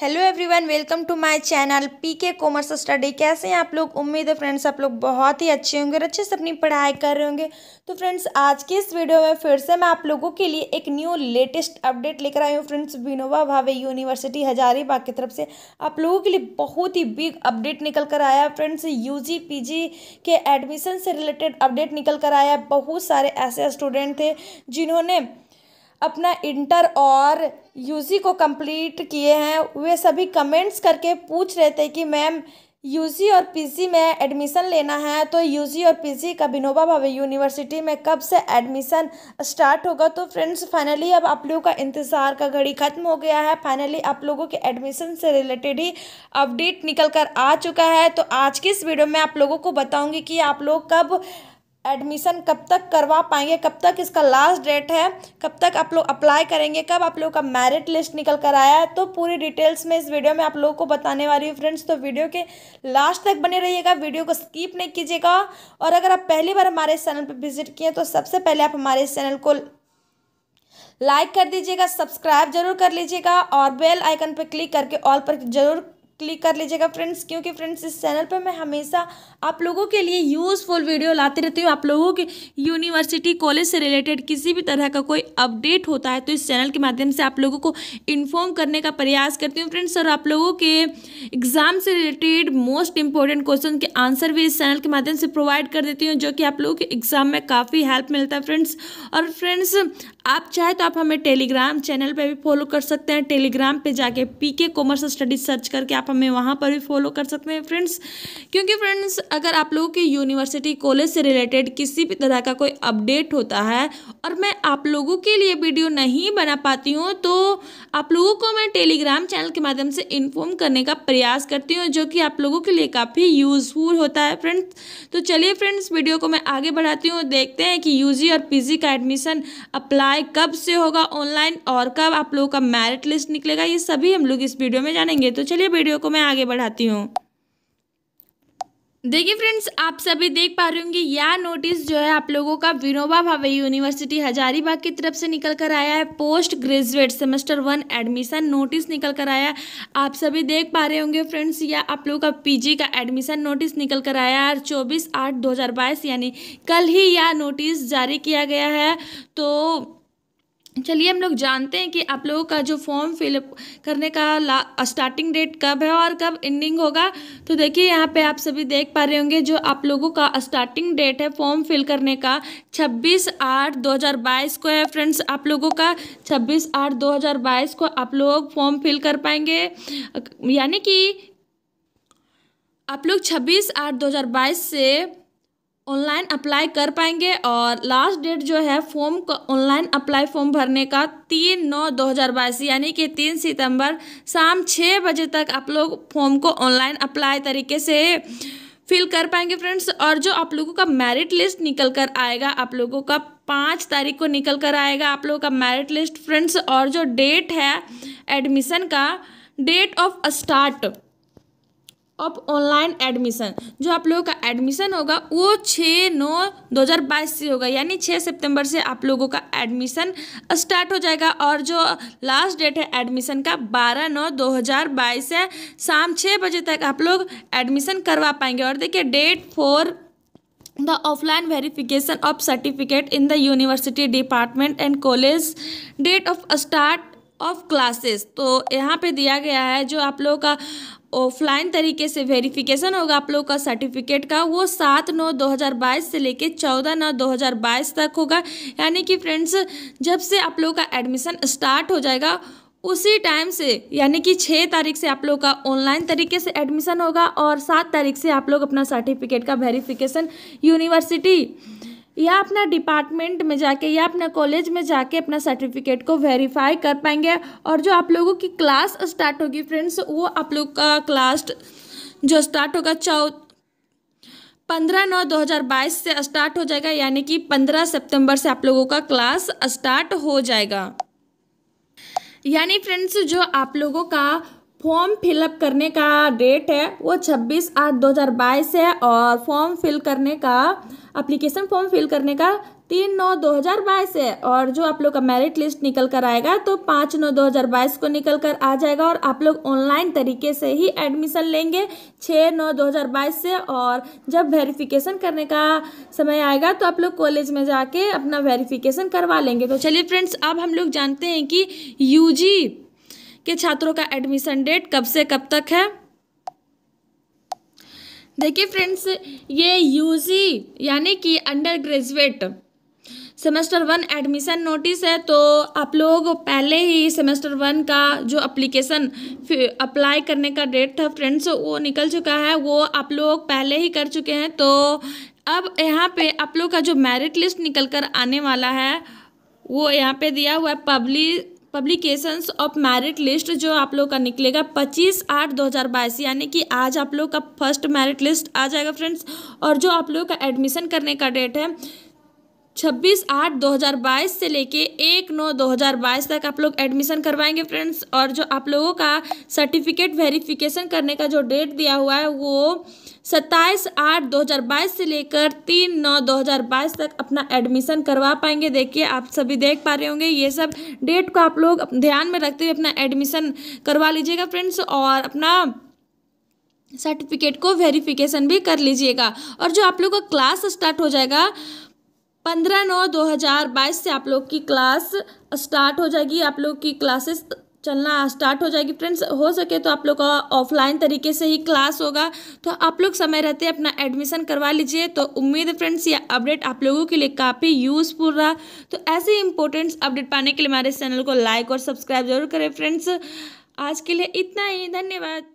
hello everyone welcome to my channel PK commerce study कैसे हैं आप लोग उम्मीद है फ्रेंड्स आप लोग बहुत ही अच्छे होंगे और अच्छे से अपनी पढ़ाई कर रहे होंगे तो फ्रेंड्स आज के इस वीडियो में फिर से मैं आप लोगों के लिए एक न्यू लेटेस्ट अपडेट लेकर आई हूँ फ्रेंड्स विनोबा भावे यूनिवर्सिटी हजारीबाग की तरफ से आप लोगों के लिए बहुत ही बिग अपडेट निकल कर आया फ्रेंड्स यू जी के एडमिशन से रिलेटेड अपडेट निकल कर आया बहुत सारे ऐसे स्टूडेंट थे जिन्होंने अपना इंटर और यूजी को कंप्लीट किए हैं वे सभी कमेंट्स करके पूछ रहे थे कि मैम यूजी और पीजी में एडमिशन लेना है तो यूजी और पीजी का विनोबा भावे यूनिवर्सिटी में कब से एडमिशन स्टार्ट होगा तो फ्रेंड्स फाइनली अब आप लोगों का इंतज़ार का घड़ी ख़त्म हो गया है फाइनली आप लोगों के एडमिशन से रिलेटेड ही अपडेट निकल कर आ चुका है तो आज की इस वीडियो में आप लोगों को बताऊँगी कि आप लोग कब एडमिशन कब तक करवा पाएंगे कब तक इसका लास्ट डेट है कब तक आप लोग अप्लाई करेंगे कब आप लोगों का मेरिट लिस्ट निकल कर आया है तो पूरी डिटेल्स में इस वीडियो में आप लोगों को बताने वाली हूँ फ्रेंड्स तो वीडियो के लास्ट तक बने रहिएगा वीडियो को स्कीप नहीं कीजिएगा और अगर आप पहली बार हमारे चैनल पर विजिट किए तो सबसे पहले आप हमारे चैनल को लाइक कर दीजिएगा सब्सक्राइब जरूर कर लीजिएगा और बेल आइकन पर क्लिक करके ऑल पर जरूर क्लिक कर लीजिएगा फ्रेंड्स क्योंकि फ्रेंड्स इस चैनल पर मैं हमेशा आप लोगों के लिए यूज़फुल वीडियो लाती रहती हूँ आप लोगों के यूनिवर्सिटी कॉलेज से रिलेटेड किसी भी तरह का कोई अपडेट होता है तो इस चैनल के माध्यम से आप लोगों को इन्फॉर्म करने का प्रयास करती हूँ फ्रेंड्स और आप लोगों के एग्ज़ाम से रिलेटेड मोस्ट इंपॉर्टेंट क्वेश्चन के आंसर भी इस चैनल के माध्यम से प्रोवाइड कर देती हूँ जो कि आप लोगों के एग्ज़ाम में काफ़ी हेल्प मिलता है फ्रेंड्स और फ्रेंड्स आप चाहे तो आप हमें टेलीग्राम चैनल पे भी फॉलो कर सकते हैं टेलीग्राम पे जाके पी के कॉमर्स स्टडीज सर्च करके आप हमें वहाँ पर भी फॉलो कर सकते हैं फ्रेंड्स क्योंकि फ्रेंड्स अगर आप लोगों के यूनिवर्सिटी कॉलेज से रिलेटेड किसी भी तरह का कोई अपडेट होता है और मैं आप लोगों के लिए वीडियो नहीं बना पाती हूँ तो आप लोगों को मैं टेलीग्राम चैनल के माध्यम से इन्फॉर्म करने का प्रयास करती हूँ जो कि आप लोगों के लिए काफ़ी यूज़फुल होता है फ्रेंड्स तो चलिए फ्रेंड्स वीडियो को मैं आगे बढ़ाती हूँ देखते हैं कि यू और पी का एडमिशन अप्लाई अप्लाई कब से होगा ऑनलाइन और कब आप लोगों का मेरिट लिस्ट निकलेगा ये सभी हम लोग इस वीडियो में जानेंगे तो चलिए वीडियो को मैं आगे बढ़ाती हूँ देखिए फ्रेंड्स आप सभी देख पा रहे होंगे यह नोटिस जो है आप लोगों का विनोबा भावे यूनिवर्सिटी हजारीबाग की तरफ से निकल कर आया है postgraduate semester one admission notice निकल कर आया है आप सभी देख पा रहे होंगे फ्रेंड्स यह आप लोगों का पीजी का एडमिशन नोटिस निकल कर आया है चौबीस आठ दो यानी कल ही यह नोटिस जारी किया गया है तो चलिए हम लोग जानते हैं कि आप लोगों का जो फॉर्म फिलअप करने का ला स्टार्टिंग uh, डेट कब है और कब एंडिंग होगा तो देखिए यहाँ पे आप सभी देख पा रहे होंगे जो आप लोगों का स्टार्टिंग डेट है फॉर्म फिल करने का 26 आठ 2022 को है फ्रेंड्स आप लोगों का 26 आठ 2022 को आप लोग फॉर्म फिल कर पाएंगे यानी कि आप लोग छब्बीस आठ दो से ऑनलाइन अप्लाई कर पाएंगे और लास्ट डेट जो है फॉर्म ऑनलाइन अप्लाई फॉर्म भरने का तीन नौ दो हज़ार बाईस यानी कि तीन सितंबर शाम छः बजे तक आप लोग फॉर्म को ऑनलाइन अप्लाई तरीके से फिल कर पाएंगे फ्रेंड्स और जो आप लोगों का मेरिट लिस्ट निकल कर आएगा आप लोगों का पाँच तारीख को निकल कर आएगा आप लोगों का मेरिट लिस्ट फ्रेंड्स और जो डेट है एडमिशन का date of start of online admission जो आप लोगों का एडमिशन होगा वो छः नौ 2022 से होगा यानी 6 सितंबर से आप लोगों का एडमिशन स्टार्ट हो जाएगा और जो लास्ट डेट है एडमिशन का 12 नौ 2022 है शाम छः बजे तक आप लोग एडमिशन करवा पाएंगे और देखिए date for the offline verification of certificate in the university department and college date of start of classes तो यहाँ पे दिया गया है जो आप लोगों का ऑफलाइन तरीके से वेरिफिकेशन होगा आप लोग का सर्टिफिकेट का वो सात नौ दो हज़ार बाईस से लेके चौदह नौ दो हज़ार बाईस तक होगा यानी कि फ्रेंड्स जब से आप लोग का एडमिशन स्टार्ट हो जाएगा उसी टाइम से यानी कि छः तारीख से आप लोग का ऑनलाइन तरीके से एडमिशन होगा और सात तारीख से आप लोग अपना सर्टिफिकेट का वेरीफिकेशन यूनिवर्सिटी या अपना डिपार्टमेंट में जाके या अपना कॉलेज में जाके अपना सर्टिफिकेट को वेरीफाई कर पाएंगे और जो आप लोगों की क्लास स्टार्ट होगी फ्रेंड्स वो आप लोग का क्लास जो स्टार्ट होगा चौ पंद्रह नौ दो हज़ार बाईस से स्टार्ट हो जाएगा यानी कि पंद्रह सितंबर से आप लोगों का क्लास स्टार्ट हो जाएगा यानी फ्रेंड्स जो आप लोगों का फॉर्म फिलअप करने का डेट है वो 26 आठ 2022 है और फॉर्म फिल करने का अप्लीकेशन फॉर्म फिल करने का तीन नौ दो हज़ार बाईस है और जो आप लोग का मेरिट लिस्ट निकल कर आएगा तो पाँच नौ दो हज़ार बाईस को निकल कर आ जाएगा और आप लोग ऑनलाइन तरीके से ही एडमिशन लेंगे छः नौ दो हज़ार बाईस से और जब वेरिफिकेशन करने का समय आएगा तो आप लोग कॉलेज में जाके अपना वेरिफिकेशन करवा लेंगे तो चलिए फ्रेंड्स अब हम लोग जानते हैं कि यू जी के छात्रों का एडमिशन डेट कब से कब तक है देखिए फ्रेंड्स ये यूजी यानी कि undergraduate semester one admission notice है तो आप लोग पहले ही सेमेस्टर वन का जो अप्लीकेशन अप्लाई करने का डेट था फ्रेंड्स वो निकल चुका है वो आप लोग पहले ही कर चुके हैं तो अब यहाँ पे आप लोग का जो मेरिट लिस्ट निकल कर आने वाला है वो यहाँ पे दिया हुआ है public publications of merit list जो आप लोग का निकलेगा 25 आठ 2022 यानी कि आज आप लोग का फर्स्ट मेरिट लिस्ट आ जाएगा फ्रेंड्स और जो आप लोग का एडमिशन करने का डेट है छब्बीस आठ दो हज़ार बाईस से लेके एक नौ दो हज़ार बाईस तक आप लोग एडमिशन करवाएंगे फ्रेंड्स और जो आप लोगों का सर्टिफिकेट वेरिफिकेशन करने का जो डेट दिया हुआ है वो सत्ताईस आठ दो हज़ार बाईस से लेकर तीन नौ दो हज़ार बाईस तक अपना एडमिशन करवा पाएंगे देखिए आप सभी देख पा रहे होंगे ये सब डेट को आप लोग ध्यान में रखते हुए अपना एडमिशन करवा लीजिएगा फ्रेंड्स और अपना सर्टिफिकेट को वेरिफिकेशन भी कर लीजिएगा और जो आप लोग का क्लास स्टार्ट हो जाएगा पंद्रह नौ दो हज़ार बाईस से आप लोग की क्लास स्टार्ट हो जाएगी आप लोग की क्लासेस चलना स्टार्ट हो जाएगी फ्रेंड्स हो सके तो आप लोग का ऑफलाइन तरीके से ही क्लास होगा तो आप लोग समय रहते अपना एडमिशन करवा लीजिए तो उम्मीद फ्रेंड्स ये अपडेट आप लोगों के लिए काफ़ी यूज़फुल रहा तो ऐसे इंपॉर्टेंट अपडेट पाने के लिए हमारे चैनल को लाइक और सब्सक्राइब जरूर करें फ्रेंड्स आज के लिए इतना ही धन्यवाद